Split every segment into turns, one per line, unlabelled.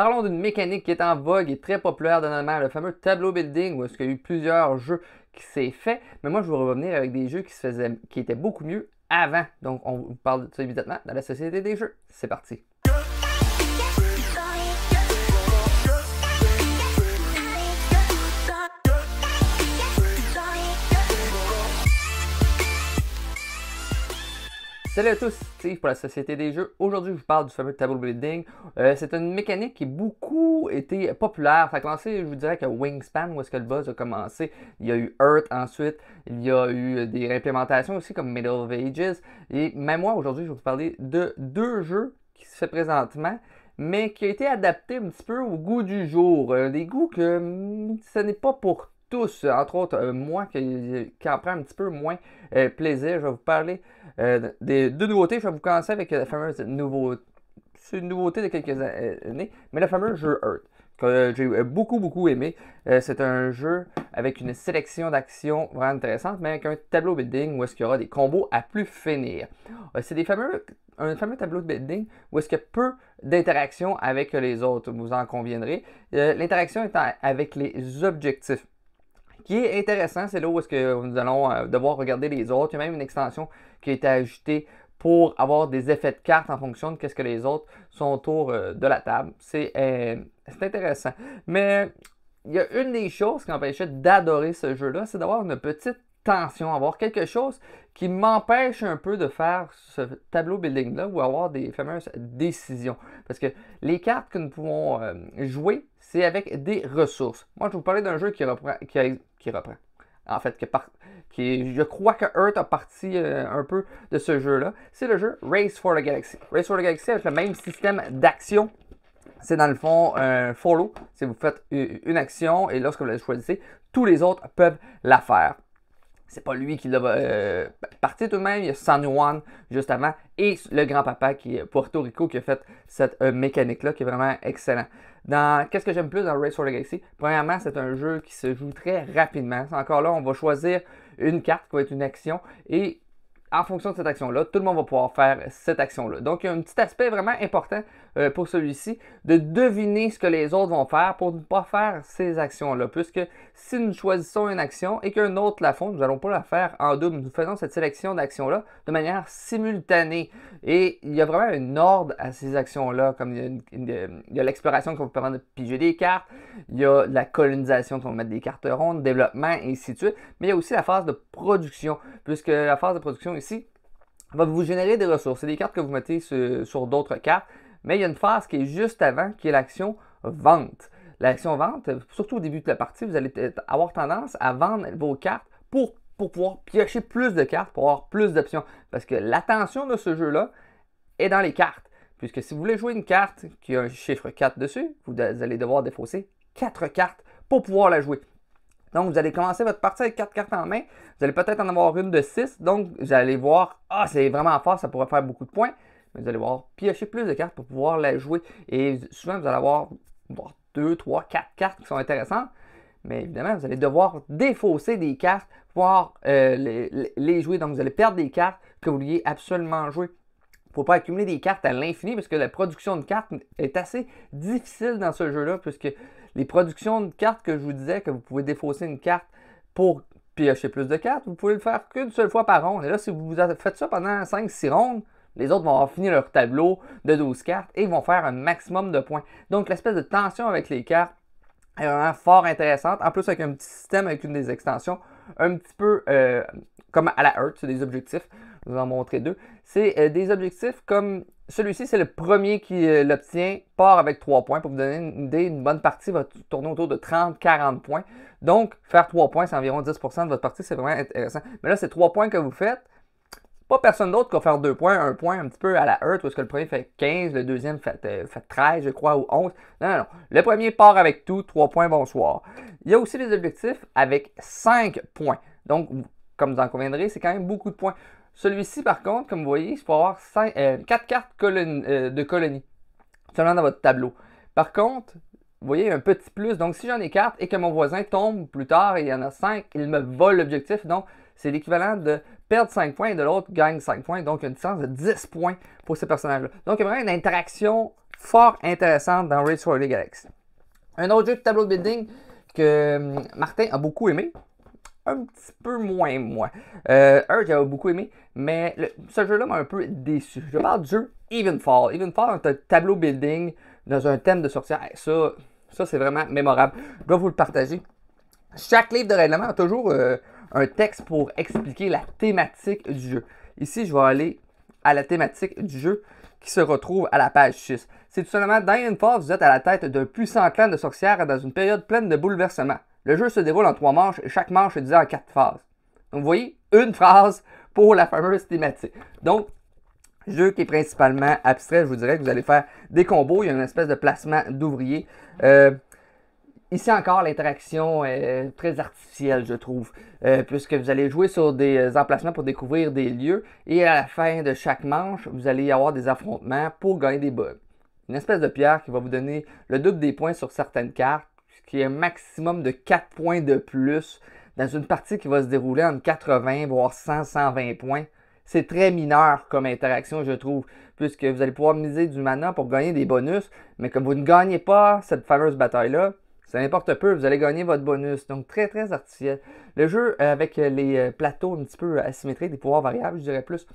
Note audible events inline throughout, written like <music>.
Parlons d'une mécanique qui est en vogue et très populaire dans le fameux tableau building, où est-ce qu'il y a eu plusieurs jeux qui s'est fait. Mais moi, je vous revenir avec des jeux qui, se faisaient, qui étaient beaucoup mieux avant. Donc, on vous parle de ça évidemment dans la Société des jeux. C'est parti. Salut à tous, Steve pour la Société des Jeux. Aujourd'hui, je vous parle du fameux Table building. Euh, c'est une mécanique qui a beaucoup été populaire. Ça a commencé, je vous dirais, que Wingspan, où est-ce que le buzz a commencé. Il y a eu Earth ensuite. Il y a eu des réimplémentations aussi comme Middle Ages. Et même moi, aujourd'hui, je vais vous parler de deux jeux qui se font présentement mais qui a été adapté un petit peu au goût du jour. Euh, des goûts que hmm, ce n'est pas pour tous, euh, entre autres euh, moi qui, en prends un petit peu moins euh, plaisir, je vais vous parler des deux nouveautés. Je vais vous commencer avec la fameuse nouveauté, nouveauté de quelques années, mais le fameux jeu Earth que j'ai beaucoup beaucoup aimé. c'est un jeu avec une sélection d'actions vraiment intéressante, mais avec un tableau building où est-ce qu'il y aura des combos à plus finir. c'est des fameux un fameux tableau de building où est-ce qu'il y a peu d'interactions avec les autres, vous en conviendrez. l'interaction est avec les objectifs qui est intéressant. C'est là où est-ce que nous allons euh, devoir regarder les autres. Il y a même une extension qui a été ajoutée pour avoir des effets de cartes en fonction de ce que les autres sont autour euh, de la table. Euh, c'est intéressant. Mais il y a une des choses qui empêchait d'adorer ce jeu-là, c'est d'avoir une petite tension, avoir quelque chose qui m'empêche un peu de faire ce tableau building-là ou avoir des fameuses décisions. Parce que les cartes que nous pouvons jouer, c'est avec des ressources. Moi, je vous parlais d'un jeu qui, reprend, qui, qui reprend. En fait, qui je crois que Earth a parti euh, un peu de ce jeu-là. C'est le jeu Race for the Galaxy. Race for the Galaxy avec le même système d'action. C'est dans le fond un follow. Si vous faites une action et lorsque vous la choisissez, tous les autres peuvent la faire. C'est pas lui qui l'a euh, parti tout de même. Il y a San Juan justement, et le grand-papa qui est Puerto Rico qui a fait cette euh, mécanique-là qui est vraiment excellent. Dans qu'est-ce que j'aime plus dans Race for the Premièrement, c'est un jeu qui se joue très rapidement. Encore là, on va choisir une carte qui va être une action et en fonction de cette action-là, tout le monde va pouvoir faire cette action-là. Donc, il y a un petit aspect vraiment important euh, pour celui-ci de deviner ce que les autres vont faire pour ne pas faire ces actions-là. Puisque si nous choisissons une action et qu'un autre la font, nous n'allons pas la faire en double. Nous faisons cette sélection d'actions-là de manière simultanée. Et il y a vraiment un ordre à ces actions-là, comme il y a l'exploration qui va vous permettre de piger des cartes, il y a la colonisation qui va mettre des cartes rondes, développement, et ainsi de suite. Mais il y a aussi la phase de production, puisque la phase de production ici, va vous générer des ressources. C'est des cartes que vous mettez sur d'autres cartes mais il y a une phase qui est juste avant, qui est l'action vente. L'action vente, surtout au début de la partie, vous allez avoir tendance à vendre vos cartes pour, pouvoir piocher plus de cartes, pour avoir plus d'options. Parce que l'attention de ce jeu-là est dans les cartes. Puisque si vous voulez jouer une carte qui a un chiffre 4 dessus, vous allez devoir défausser 4 cartes pour pouvoir la jouer. Donc, vous allez commencer votre partie avec 4 cartes en main. Vous allez peut-être en avoir une de 6. Donc, vous allez voir, ah, c'est vraiment fort, ça pourrait faire beaucoup de points vous allez voir piocher plus de cartes pour pouvoir la jouer. Et souvent, vous allez avoir 2, 3, 4 cartes qui sont intéressantes. Mais évidemment, vous allez devoir défausser des cartes pour pouvoir euh, les, jouer. Donc, vous allez perdre des cartes que vous vouliez absolument jouer. Il ne faut pas accumuler des cartes à l'infini parce que la production de cartes est assez difficile dans ce jeu-là. Puisque les productions de cartes que je vous disais, que vous pouvez défausser une carte pour piocher plus de cartes, vous pouvez le faire qu'une seule fois par ronde. Et là, si vous faites ça pendant 5-6 rondes, les autres vont finir leur tableau de 12 cartes et vont faire un maximum de points. Donc l'espèce de tension avec les cartes est vraiment fort intéressante. En plus avec un petit système, avec une des extensions, un petit peu euh, comme à la Earth, c'est des objectifs. Je vous en montrer deux. C'est euh, des objectifs comme celui-ci, c'est le premier qui euh, l'obtient, part avec 3 points. Pour vous donner une idée, une bonne partie va tourner autour de 30-40 points. Donc, faire 3 points, c'est environ 10% de votre partie, c'est vraiment intéressant. Mais là, c'est 3 points que vous faites, pas personne d'autre qui va faire deux points, un point un petit peu à la heurte. parce que le premier fait 15, le deuxième fait, 13, euh, je crois, ou 11. Non, non, non. Le premier part avec tout, trois points, bonsoir. Il y a aussi des objectifs avec 5 points. Donc, comme vous en conviendrez, c'est quand même beaucoup de points. Celui-ci, par contre, comme vous voyez, il faut avoir 5, 4 euh, cartes euh, de colonies seulement dans votre tableau. Par contre, vous voyez, un petit plus. Donc, si j'en ai 4 et que mon voisin tombe plus tard, et il y en a cinq il me vole l'objectif. Donc, c'est l'équivalent de perdent 5 points et de l'autre gagne 5 points. Donc, une distance de 10 points pour ces personnages-là. Donc, il y a vraiment une interaction fort intéressante dans Race for the Galaxy. Un autre jeu de tableau building que hum, Martin a beaucoup aimé. Un petit peu moins moi. Euh, un j'avais beaucoup aimé, mais ce jeu-là m'a un peu déçu. Je parle du jeu Evenfall. Evenfall est un tableau building dans un thème de sorcière. Ça, ça c'est vraiment mémorable. Je dois vous le partager. Chaque livre de règlement a toujours euh, un texte pour expliquer la thématique du jeu. Ici, je vais aller à la thématique du jeu qui se retrouve à la page 6. C'est tout simplement une phase, vous êtes à la tête d'un puissant clan de sorcières dans une période pleine de bouleversements. Le jeu se déroule en trois manches et chaque manche est divisée en quatre phases. Donc, vous voyez, une phrase pour la fameuse thématique. Donc, jeu qui est principalement abstrait, je vous dirais que vous allez faire des combos. Il y a une espèce de placement d'ouvriers. Euh, Ici encore, l'interaction est euh, très artificielle, je trouve, euh, puisque vous allez jouer sur des euh, emplacements pour découvrir des lieux et à la fin de chaque manche, vous allez y avoir des affrontements pour gagner des bugs. Une espèce de pierre qui va vous donner le double des points sur certaines cartes, ce qui est un maximum de 4 points de plus dans une partie qui va se dérouler en 80 voire 100, 120 points. C'est très mineur comme interaction, je trouve, puisque vous allez pouvoir miser du mana pour gagner des bonus, mais comme vous ne gagnez pas cette fameuse bataille-là, ça n'importe peu, vous allez gagner votre bonus. Donc, très, très artificiel. Le jeu euh, avec euh, les euh, plateaux un petit peu asymétriques, des pouvoirs variables, je dirais plus,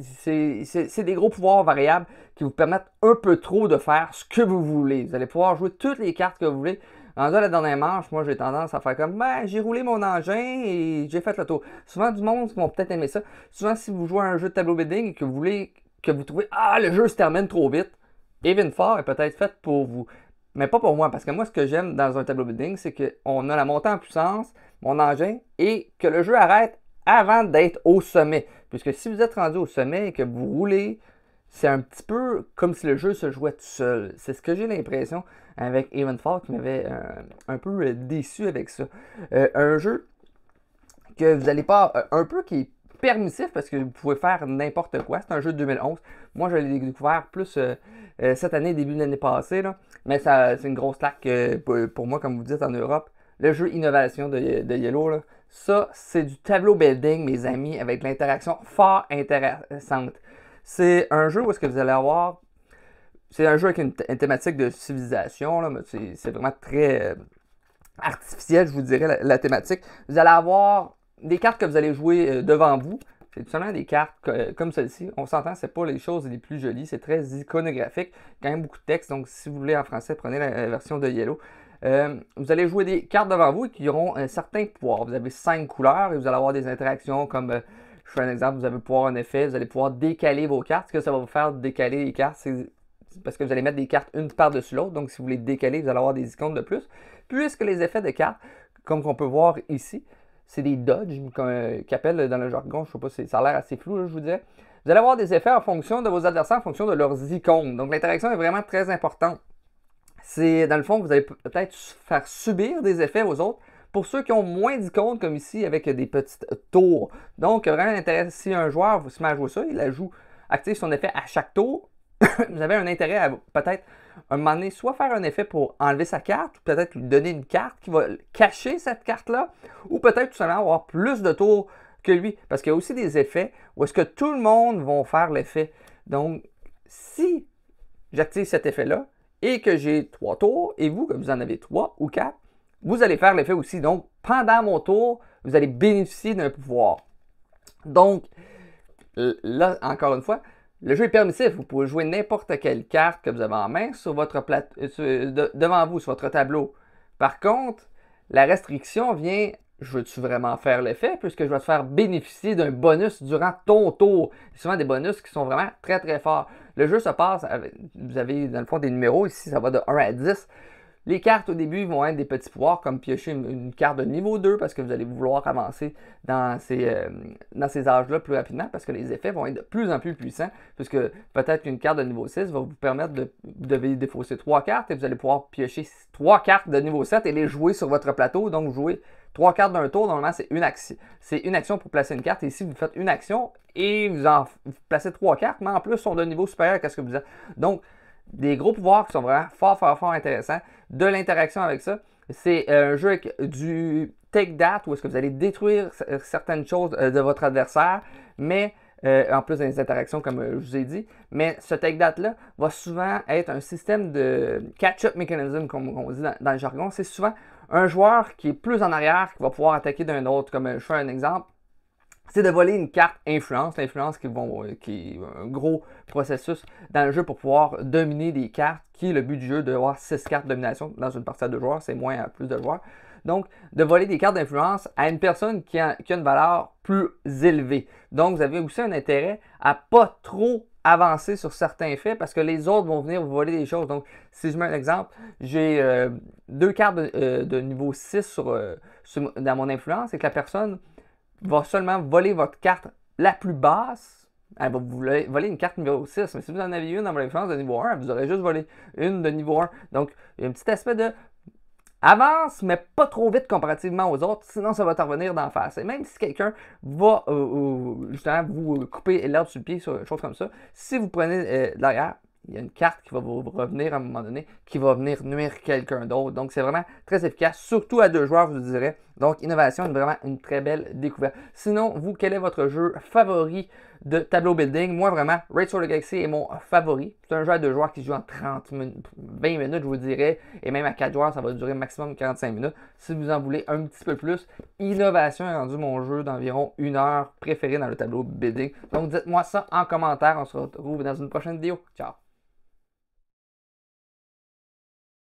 c'est des gros pouvoirs variables qui vous permettent un peu trop de faire ce que vous voulez. Vous allez pouvoir jouer toutes les cartes que vous voulez. En la dernière manche, moi j'ai tendance à faire comme ben, j'ai roulé mon engin et j'ai fait le tour. Souvent du monde m'ont vont peut-être aimer ça. Souvent si vous jouez à un jeu de tableau building et que vous voulez que vous trouvez Ah le jeu se termine trop vite, Fort est peut-être fait pour vous mais pas pour moi, parce que moi, ce que j'aime dans un tableau building, c'est qu'on a la montée en puissance, mon engin, et que le jeu arrête avant d'être au sommet. Puisque si vous êtes rendu au sommet et que vous roulez, c'est un petit peu comme si le jeu se jouait tout seul. C'est ce que j'ai l'impression avec Evenfall qui m'avait euh, un peu euh, déçu avec ça. Euh, un jeu que vous n'allez pas. un peu qui est permissif parce que vous pouvez faire n'importe quoi. C'est un jeu de 2011. Moi, je l'ai découvert plus cette année, début de l'année passée. Là. Mais c'est une grosse claque euh, pour moi, comme vous dites, en Europe. Le jeu innovation de, de Yellow, ça, c'est du tableau building, mes amis, avec l'interaction fort intéressante. C'est un jeu où est-ce que vous allez avoir... C'est un jeu avec une, thématique de civilisation, mais c'est vraiment très euh, artificiel, je vous dirais, la thématique. Vous allez avoir des cartes que vous allez jouer euh, devant vous, c'est seulement des cartes euh, comme celle-ci, on s'entend, c'est pas les choses les plus jolies, c'est très iconographique, quand même beaucoup de texte, donc si vous voulez en français, prenez la version de Yellow. Euh, vous allez jouer des cartes devant vous qui auront un certain pouvoir. Vous avez cinq couleurs et vous allez avoir des interactions comme, euh, je fais un exemple, vous allez pouvoir un effet, vous allez pouvoir décaler vos cartes. Ce que ça va vous faire décaler les cartes, c'est parce que vous allez mettre des cartes une par-dessus l'autre. Donc si vous voulez décaler, vous allez avoir des icônes de plus. Puisque les effets de cartes, comme on peut voir ici, c'est des dodges qu'appellent dans le jargon. Je sais pas, ça a l'air assez flou, je vous disais. Vous allez avoir des effets en fonction de vos adversaires, en fonction de leurs icônes. Donc l'interaction est vraiment très importante. C'est dans le fond, vous allez peut-être faire subir des effets aux autres pour ceux qui ont moins d'icônes, comme ici, avec des petites tours. Donc, vraiment intérêt, si un joueur vous met à jouer ça, il la joue, active son effet à chaque tour, <coughs> vous avez un intérêt à peut-être un moment donné, soit faire un effet pour enlever sa carte, ou peut-être lui donner une carte qui va cacher cette carte-là, ou peut-être tout simplement avoir plus de tours que lui. Parce qu'il y a aussi des effets où est-ce que tout le monde va faire l'effet. Donc, si j'active cet effet-là et que j'ai trois tours, et vous, que vous en avez trois ou quatre, vous allez faire l'effet aussi. Donc, pendant mon tour, vous allez bénéficier d'un pouvoir. Donc, là, encore une fois, le jeu est permissif. Vous pouvez jouer n'importe quelle carte que vous avez en main sur votre plate... Euh, euh, devant vous, sur votre tableau. Par contre, la restriction vient je veux-tu vraiment faire l'effet puisque je vais te faire bénéficier d'un bonus durant ton tour. Souvent des bonus qui sont vraiment très très forts. Le jeu se passe, vous avez dans le fond des numéros ici, ça va de 1 à 10. Les cartes au début vont être des petits pouvoirs comme piocher une, carte de niveau 2 parce que vous allez vouloir avancer euh, dans ces, âges-là plus rapidement parce que les effets vont être de plus en plus puissants puisque peut-être qu'une carte de niveau 6 va vous permettre de, défausser 3 cartes et vous allez pouvoir piocher 3 cartes de niveau 7 et les jouer sur votre plateau. Donc jouer trois cartes d'un tour, normalement, c'est une, action. c'est une action pour placer une carte. Et ici, vous faites une action et vous en placez trois cartes, mais en plus, sont de niveau supérieur à ce que vous avez. Donc, des gros pouvoirs qui sont vraiment fort, fort, fort intéressants, de l'interaction avec ça. C'est euh, un jeu du take that où est-ce que vous allez détruire euh, certaines choses euh, de votre adversaire, mais en plus des interactions comme je vous ai dit. Mais ce take that là va souvent être un système de catch-up mechanism, comme on dit dans le jargon. C'est souvent un joueur qui est plus en arrière qui va pouvoir attaquer d'un autre. Comme je fais un exemple, c'est de voler une carte influence, l'influence qui, vont, euh, qui est un gros processus dans le jeu pour pouvoir dominer des cartes, qui est le but du jeu, d'avoir 6 cartes de domination dans une partie à deux joueurs, c'est moins à plus de joueurs. Donc, de voler des cartes d'influence à une personne qui a, une valeur plus élevée. Donc, vous avez aussi un intérêt à pas trop avancer sur certains faits parce que les autres vont venir vous voler des choses. Donc, si je mets un exemple, j'ai euh, deux cartes de, euh, niveau 6 dans mon influence et que la personne va seulement voler votre carte la plus basse. Elle va vous voler une carte niveau 6. Mais si vous en avez une dans votre influence de niveau 1, vous aurez juste volé une de niveau 1. Donc, il y a un petit aspect de avance, mais pas trop vite comparativement aux autres, sinon ça va t'en revenir d'en face. Et même si quelqu'un va euh, euh, justement vous couper l'herbe sur le pied sur chose comme ça, si vous prenez euh, l'arrière, il y a une carte qui va vous revenir à un moment donné, qui va venir nuire quelqu'un d'autre. Donc, c'est vraiment très efficace, surtout à deux joueurs, je vous dirais. Donc, innovation, est vraiment une très belle découverte. Sinon, vous, quel est votre jeu favori de tableau building? Moi, vraiment, Raid sur the Galaxy est mon favori. C'est un jeu à deux joueurs qui se joue en 30 minutes, 20 minutes, je vous dirais. Et même à quatre joueurs, ça va durer maximum 45 minutes. Si vous en voulez un petit peu plus, Innovation est rendu mon jeu d'environ une heure préféré dans le tableau building. Donc, dites-moi ça en commentaire. On se retrouve dans une prochaine vidéo. Ciao!